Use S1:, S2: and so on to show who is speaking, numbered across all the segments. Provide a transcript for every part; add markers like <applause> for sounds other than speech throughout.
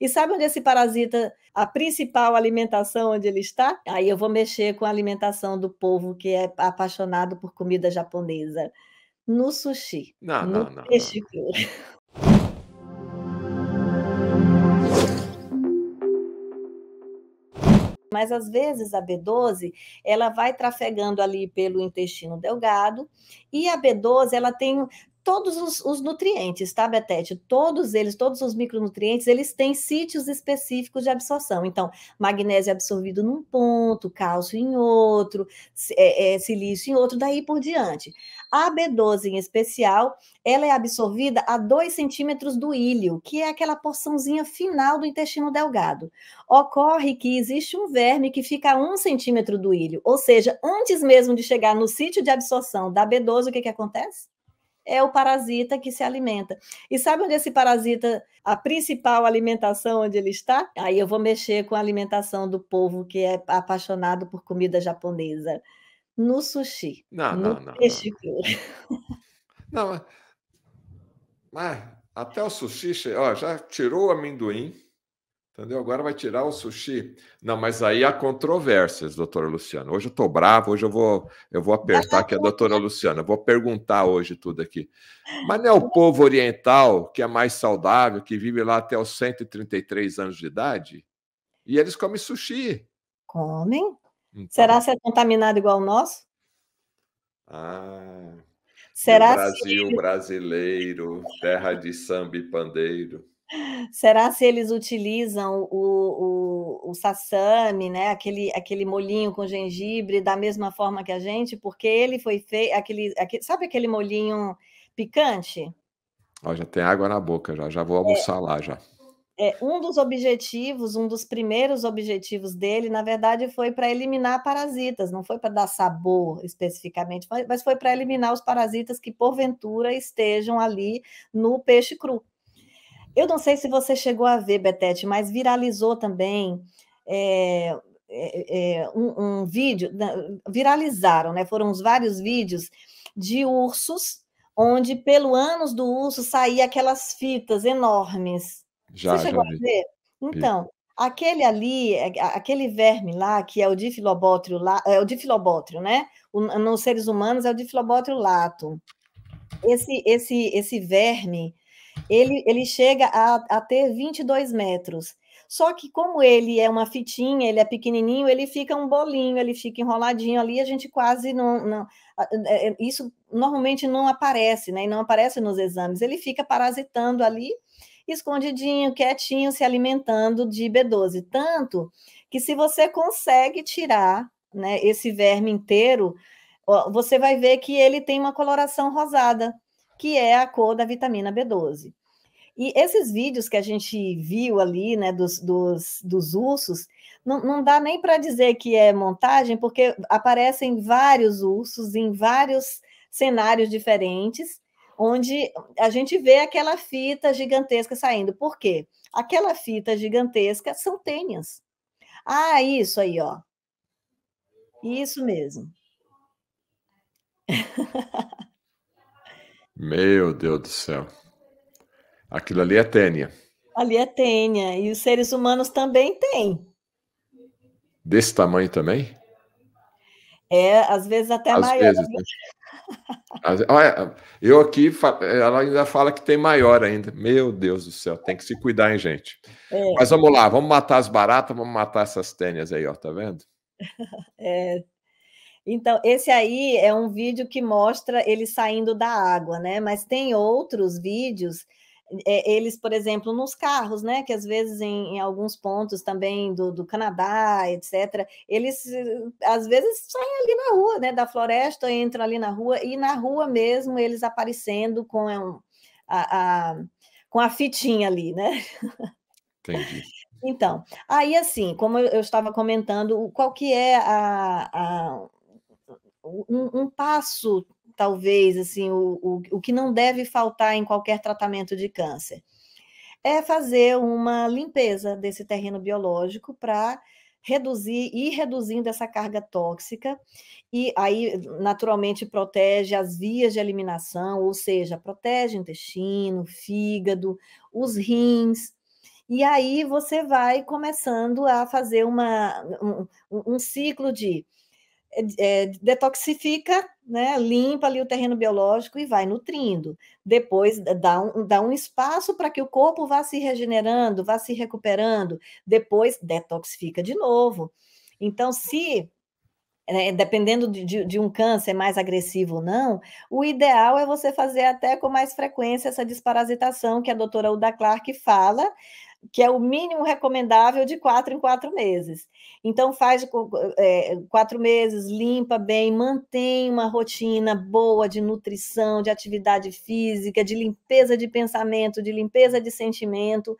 S1: E sabe onde esse parasita, a principal alimentação onde ele está? Aí eu vou mexer com a alimentação do povo que é apaixonado por comida japonesa. No sushi. Não, no não, não. Peixe não. <laughs> mas às vezes a B12 ela vai trafegando ali pelo intestino delgado e a B12 ela tem todos os, os, nutrientes, tá, Betete? Todos eles, todos os micronutrientes, eles têm sítios específicos de absorção. Então, magnésio é absorvido num ponto, cálcio em outro, é, é, silício em outro, daí por diante. A B12, em especial, ela é absorvida a 2 centímetros do ilho, que é aquela porçãozinha final do intestino delgado. Ocorre que existe um verme que fica a 1 um centímetro do ilho, ou seja, antes mesmo de chegar no sítio de absorção da B12, o que, que acontece? é o parasita que se alimenta. E sabe onde esse parasita, a principal alimentação onde ele está? Aí eu vou mexer com a alimentação do povo que é apaixonado por comida japonesa. No sushi. Não, no não, não. Peixe não. <laughs> não mas,
S2: mas até o sushi, ó, já tirou o amendoim, Entendeu? Agora vai tirar o sushi. Não, mas aí há controvérsias, doutora Luciana. Hoje eu estou bravo, hoje eu vou, eu vou apertar aqui a doutora Luciana. Vou perguntar hoje tudo aqui. Mas não é o povo oriental que é mais saudável, que vive lá até os 133 anos de idade? E eles comem sushi.
S1: Comem? Então. Será se é contaminado igual ah. o nosso?
S2: Ah.
S1: Será o Brasil se...
S2: brasileiro, terra de samba e pandeiro.
S1: Será se eles utilizam o, o, o sassame, né? aquele, aquele molinho com gengibre, da mesma forma que a gente? Porque ele foi feito. Aquele, aquele, sabe aquele molinho picante?
S2: Ó, já tem água na boca, já, já vou é. almoçar é, lá já.
S1: É, um dos objetivos, um dos primeiros objetivos dele, na verdade, foi para eliminar parasitas, não foi para dar sabor especificamente, mas foi para eliminar os parasitas que, porventura, estejam ali no peixe cru. Eu não sei se você chegou a ver, Betete, mas viralizou também é, é, é um, um, vídeo, né, viralizaram, né? Foram uns vários vídeos de ursos, onde pelo ânus do urso saía aquelas fitas enormes.
S2: Já, você chegou já a ver?
S1: Então, Aquele ali, é, aquele verme lá, que é o difilobótrio, é o difilobótrio, né? nos seres humanos é o difilobótrio lato. Esse, esse, esse verme, ele, ele chega a, a ter 22 metros. Só que como ele é uma fitinha, ele é pequenininho, ele fica um bolinho, ele fica enroladinho ali, a gente quase não, não é, é, isso normalmente não aparece, né? E não aparece nos exames. Ele fica parasitando ali, escondidinho, quietinho, se alimentando de B12, tanto que se você consegue tirar, né, esse verme inteiro, você vai ver que ele tem uma coloração rosada, que é a cor da vitamina B12. E esses vídeos que a gente viu ali, né, dos, dos, dos ursos, não, não dá nem para dizer que é montagem, porque aparecem vários ursos em vários cenários diferentes, onde a gente vê aquela fita gigantesca saindo. Por quê? Aquela fita gigantesca são tênias. Ah, isso aí, ó. Isso mesmo.
S2: <laughs> Meu Deus do céu. Aquilo ali é tênia.
S1: Ali é tênia. E os seres humanos também têm.
S2: Desse tamanho também?
S1: É, às vezes até às maior. Vezes, né?
S2: né? Olha, eu aqui, ela ainda fala que tem maior ainda. Meu Deus do céu, tem que se cuidar, hein, gente? É. Mas vamos lá, vamos matar as baratas, vamos matar essas tênias aí, ó, tá vendo?
S1: <laughs> É, então, esse aí é um vídeo que mostra ele saindo da água, né? Mas tem outros vídeos, é, eles, por exemplo, nos carros, né? Que às vezes em, em alguns pontos também do, do, Canadá, etc., eles eh, às vezes saem ali na rua, né? Da floresta, entram ali na rua, e na rua mesmo eles aparecendo com é a, a com a fitinha ali, né? Entendi. Então, aí assim, como eu estava comentando, qual que é a, a, um, um passo, talvez, assim, o, o, o que não deve faltar em qualquer tratamento de câncer é fazer uma limpeza desse terreno biológico para reduzir e reduzindo essa carga tóxica e aí naturalmente protege as vias de eliminação, ou seja, protege intestino, fígado, os rins. E aí você vai começando a fazer uma, um, um ciclo de é, é, detoxifica, né, limpa ali o terreno biológico e vai nutrindo. Depois dá um, dá um espaço para que o corpo vá se regenerando, vá se recuperando. Depois detoxifica de novo. Então, se é, dependendo de, de, de, um câncer mais agressivo ou não, o ideal é você fazer até com mais frequência essa desparasitação que a doutora Uda Clark fala, que é o mínimo recomendável de quatro em quatro meses. Então, faz é, quatro meses, limpa bem, mantém uma rotina boa de nutrição, de atividade física, de limpeza de pensamento, de limpeza de sentimento,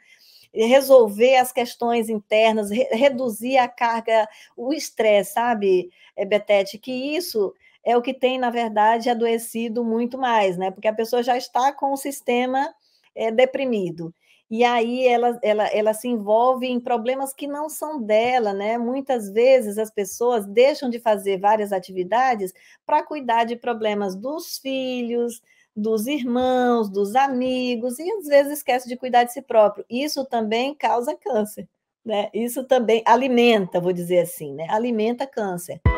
S1: resolver as questões internas, re reduzir a carga, o estresse, sabe, é, Betete? Que isso é o que tem, na verdade, adoecido muito mais, né? Porque a pessoa já está com o sistema é, deprimido e aí ela, ela, ela se envolve em problemas que não são dela, né? Muitas vezes as pessoas deixam de fazer várias atividades para cuidar de problemas dos filhos, dos irmãos, dos amigos, e às vezes esquece de cuidar de si próprio. Isso também causa câncer, né? Isso também alimenta, vou dizer assim, né? Alimenta câncer.